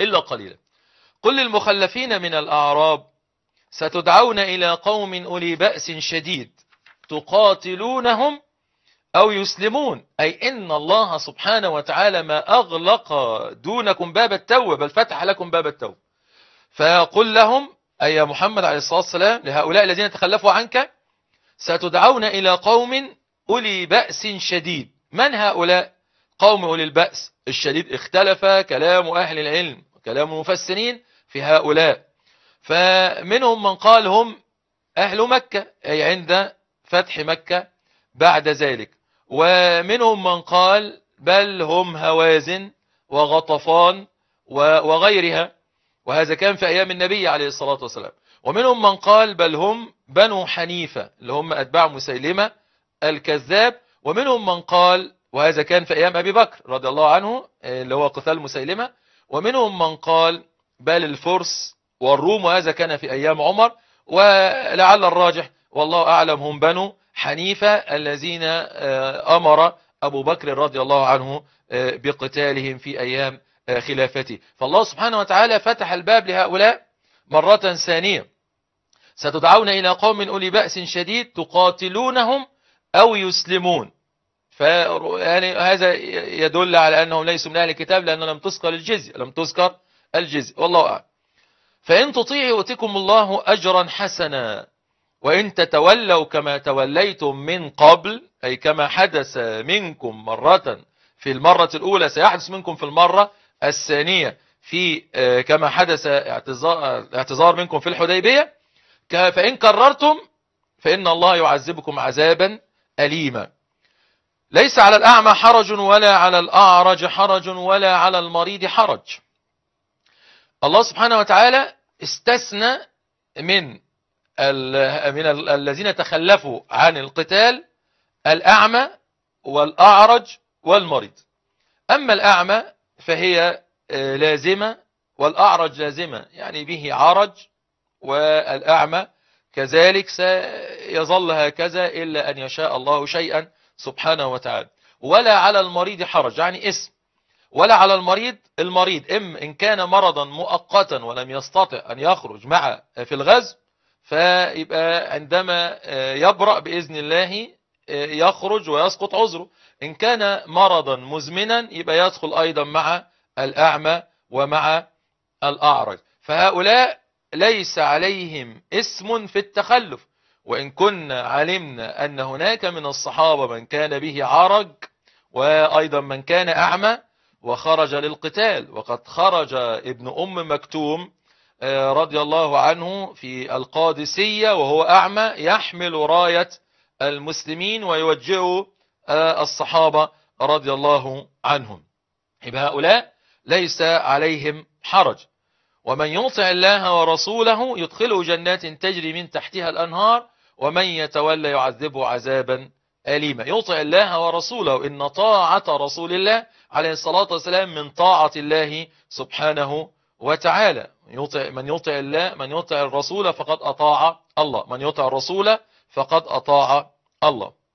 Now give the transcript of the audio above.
إلا قليلا قل للمخلفين من الأعراب ستدعون إلى قوم أولي بأس شديد تقاتلونهم أو يسلمون أي إن الله سبحانه وتعالى ما أغلق دونكم باب التوبة بل فتح لكم باب التوبة فيقول لهم أي يا محمد عليه الصلاة والسلام لهؤلاء الذين تخلفوا عنك ستدعون إلى قوم أولي بأس شديد من هؤلاء قوم أولي البأس الشديد اختلف كلام أهل العلم كلام المفسرين في هؤلاء فمنهم من قال هم أهل مكة أي عند فتح مكة بعد ذلك ومنهم من قال بل هم هوازن وغطفان وغيرها وهذا كان في أيام النبي عليه الصلاة والسلام ومنهم من قال بل هم بنو حنيفة اللي هم أتباع مسيلمة الكذاب ومنهم من قال وهذا كان في أيام أبي بكر رضي الله عنه اللي هو قتال مسيلمة ومنهم من قال بل الفرس والروم وهذا كان في أيام عمر ولعل الراجح والله أعلم هم بنو حنيفة الذين آه، أمر أبو بكر رضي الله عنه آه، بقتالهم في أيام آه، خلافته فالله سبحانه وتعالى فتح الباب لهؤلاء مرة ثانية ستدعون إلى قوم أولي بأس شديد تقاتلونهم أو يسلمون ف يعني هذا يدل على أنهم ليسوا من أهل الكتاب لان لم تذكر الجزية لم تذكر الجزية والله أعلم فإن تطيعوا يؤتكم الله أجرا حسنا وإن تتولوا كما توليتم من قبل أي كما حدث منكم مرة في المرة الأولى سيحدث منكم في المرة الثانية في آه، كما حدث اعتذار اعتذار منكم في الحديبية فإن كررتم فإن الله يعذبكم عذابا أليما ليس على الأعمى حرج ولا على الأعرج حرج ولا على المريض حرج الله سبحانه وتعالى استثنى من من الذين تخلفوا عن القتال الأعمى والأعرج والمريض أما الأعمى فهي آه، لازمة والأعرج لازمة يعني به عرج والأعمى كذلك سيظل هكذا إلا أن يشاء الله شيئا سبحانه وتعالى ولا على المريض حرج يعني اسم ولا على المريض المريض إم إن كان مرضا مؤقتا ولم يستطع أن يخرج مع في الغزو فيبقى عندما آه، يبرأ بإذن الله آه، يخرج ويسقط عذره إن كان مرضا مزمنا يبقى يدخل أيضا مع الأعمى ومع الأعرج فهؤلاء ليس عليهم اسم في التخلف وإن كنا علمنا أن هناك من الصحابة من كان به عرج وأيضا من كان أعمى وخرج للقتال وقد خرج ابن أم مكتوم آه، رضي الله عنه في القادسية وهو أعمى يحمل راية المسلمين ويوجه آه، الصحابة رضي الله عنهم يبقى هؤلاء ليس عليهم حرج ومن يطع الله ورسوله يدخله جنات تجري من تحتها الأنهار ومن يتولى يعذبه عذابا أليما يطع الله ورسوله إن طاعة رسول الله عليه الصلاة والسلام من طاعة الله سبحانه وتعالى من يطع الله من يطع الرسول فقد أطاع الله من يطع الرسول فقد أطاع الله